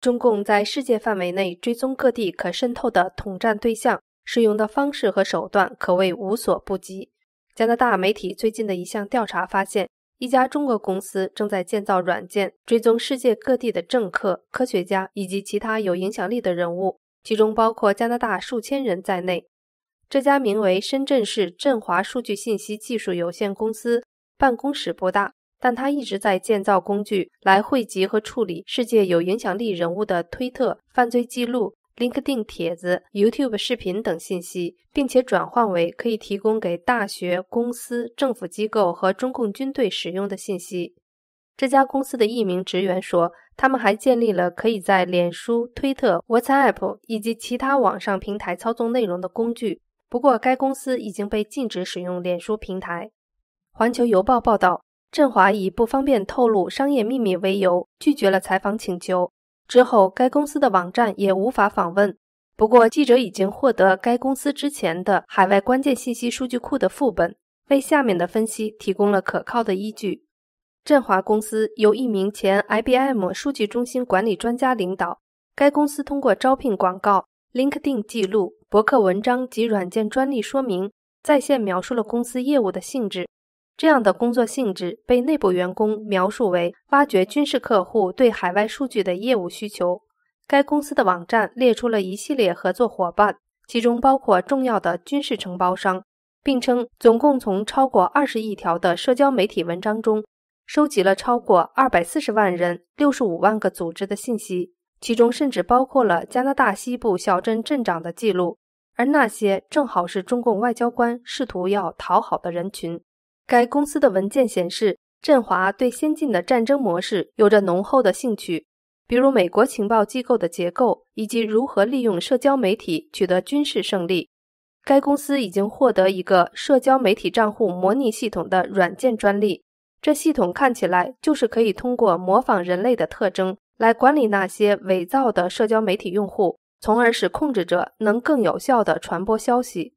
中共在世界范围内追踪各地可渗透的统战对象，使用的方式和手段可谓无所不及。加拿大媒体最近的一项调查发现，一家中国公司正在建造软件，追踪世界各地的政客、科学家以及其他有影响力的人物，其中包括加拿大数千人在内。这家名为深圳市振华数据信息技术有限公司，办公室不大。但他一直在建造工具来汇集和处理世界有影响力人物的推特犯罪记录、LinkedIn 帖子、YouTube 视频等信息，并且转换为可以提供给大学、公司、政府机构和中共军队使用的信息。这家公司的一名职员说，他们还建立了可以在脸书、推特、WhatsApp 以及其他网上平台操纵内容的工具。不过，该公司已经被禁止使用脸书平台。环球邮报报道。振华以不方便透露商业秘密为由拒绝了采访请求。之后，该公司的网站也无法访问。不过，记者已经获得该公司之前的海外关键信息数据库的副本，为下面的分析提供了可靠的依据。振华公司由一名前 IBM 数据中心管理专家领导。该公司通过招聘广告、LinkedIn 记录、博客文章及软件专利说明，在线描述了公司业务的性质。这样的工作性质被内部员工描述为挖掘军事客户对海外数据的业务需求。该公司的网站列出了一系列合作伙伴，其中包括重要的军事承包商，并称总共从超过二十亿条的社交媒体文章中收集了超过二百四十万人、六十五万个组织的信息，其中甚至包括了加拿大西部小镇镇长的记录，而那些正好是中共外交官试图要讨好的人群。该公司的文件显示，振华对先进的战争模式有着浓厚的兴趣，比如美国情报机构的结构以及如何利用社交媒体取得军事胜利。该公司已经获得一个社交媒体账户模拟系统的软件专利，这系统看起来就是可以通过模仿人类的特征来管理那些伪造的社交媒体用户，从而使控制者能更有效地传播消息。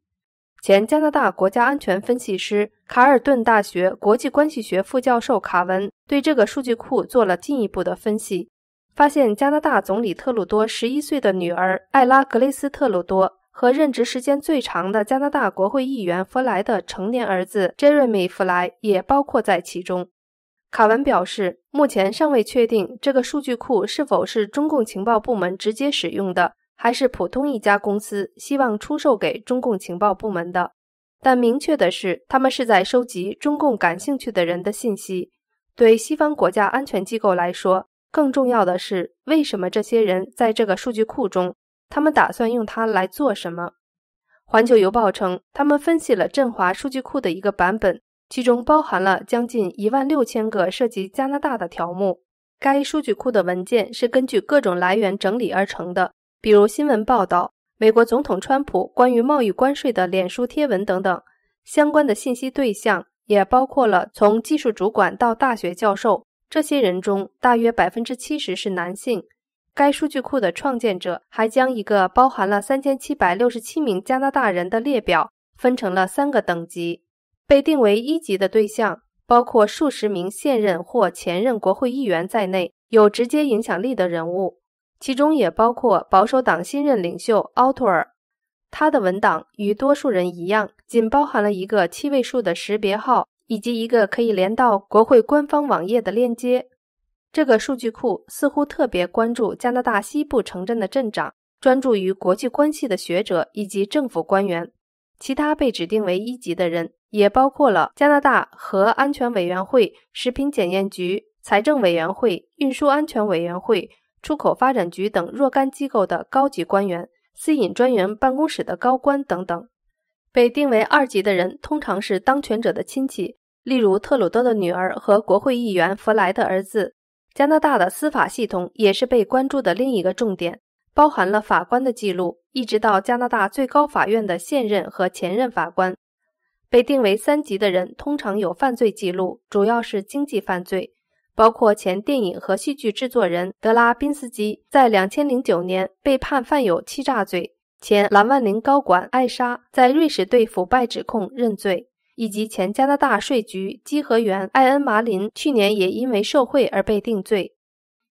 前加拿大国家安全分析师。卡尔顿大学国际关系学副教授卡文对这个数据库做了进一步的分析，发现加拿大总理特鲁多11岁的女儿艾拉格雷斯特鲁多和任职时间最长的加拿大国会议员弗莱的成年儿子杰瑞米弗莱也包括在其中。卡文表示，目前尚未确定这个数据库是否是中共情报部门直接使用的，还是普通一家公司希望出售给中共情报部门的。但明确的是，他们是在收集中共感兴趣的人的信息。对西方国家安全机构来说，更重要的是，为什么这些人在这个数据库中？他们打算用它来做什么？《环球邮报》称，他们分析了振华数据库的一个版本，其中包含了将近一万六千个涉及加拿大的条目。该数据库的文件是根据各种来源整理而成的，比如新闻报道。美国总统川普关于贸易关税的脸书贴文等等，相关的信息对象也包括了从技术主管到大学教授，这些人中大约百分之七十是男性。该数据库的创建者还将一个包含了三千七百六十七名加拿大人的列表分成了三个等级，被定为一级的对象包括数十名现任或前任国会议员在内，有直接影响力的人物。其中也包括保守党新任领袖奥托尔，他的文档与多数人一样，仅包含了一个七位数的识别号以及一个可以连到国会官方网页的链接。这个数据库似乎特别关注加拿大西部城镇的镇长、专注于国际关系的学者以及政府官员。其他被指定为一级的人，也包括了加拿大核安全委员会、食品检验局、财政委员会、运输安全委员会。出口发展局等若干机构的高级官员、私隐专员办公室的高官等等，被定为二级的人通常是当权者的亲戚，例如特鲁多的女儿和国会议员弗莱的儿子。加拿大的司法系统也是被关注的另一个重点，包含了法官的记录，一直到加拿大最高法院的现任和前任法官。被定为三级的人通常有犯罪记录，主要是经济犯罪。包括前电影和戏剧制作人德拉宾斯基在两千零九年被判犯有欺诈罪，前蓝万林高管艾莎在瑞士对腐败指控认罪，以及前加拿大税局稽核员艾恩马林去年也因为受贿而被定罪。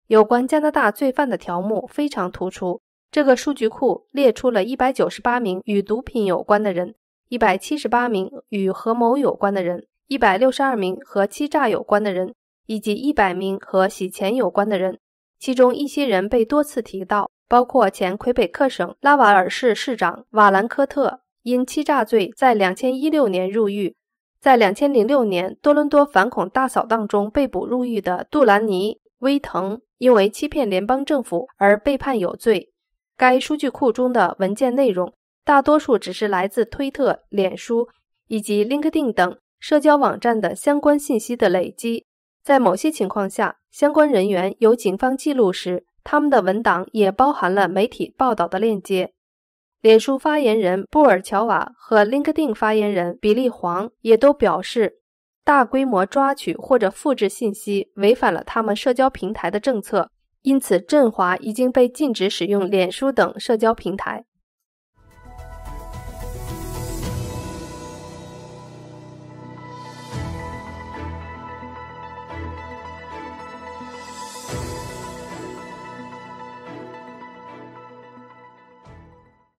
有关加拿大罪犯的条目非常突出。这个数据库列出了一百九十八名与毒品有关的人，一百七十八名与合谋有关的人，一百六十二名和欺诈有关的人。以及一百名和洗钱有关的人，其中一些人被多次提到，包括前魁北克省拉瓦尔市市长瓦兰科特因欺诈罪在两千一六年入狱，在两千零六年多伦多反恐大扫荡中被捕入狱的杜兰尼·威腾，因为欺骗联邦政府而被判有罪。该数据库中的文件内容，大多数只是来自推特、脸书以及 LinkedIn 等社交网站的相关信息的累积。在某些情况下，相关人员有警方记录时，他们的文档也包含了媒体报道的链接。脸书发言人布尔乔瓦和 LinkedIn 发言人比利黄也都表示，大规模抓取或者复制信息违反了他们社交平台的政策，因此振华已经被禁止使用脸书等社交平台。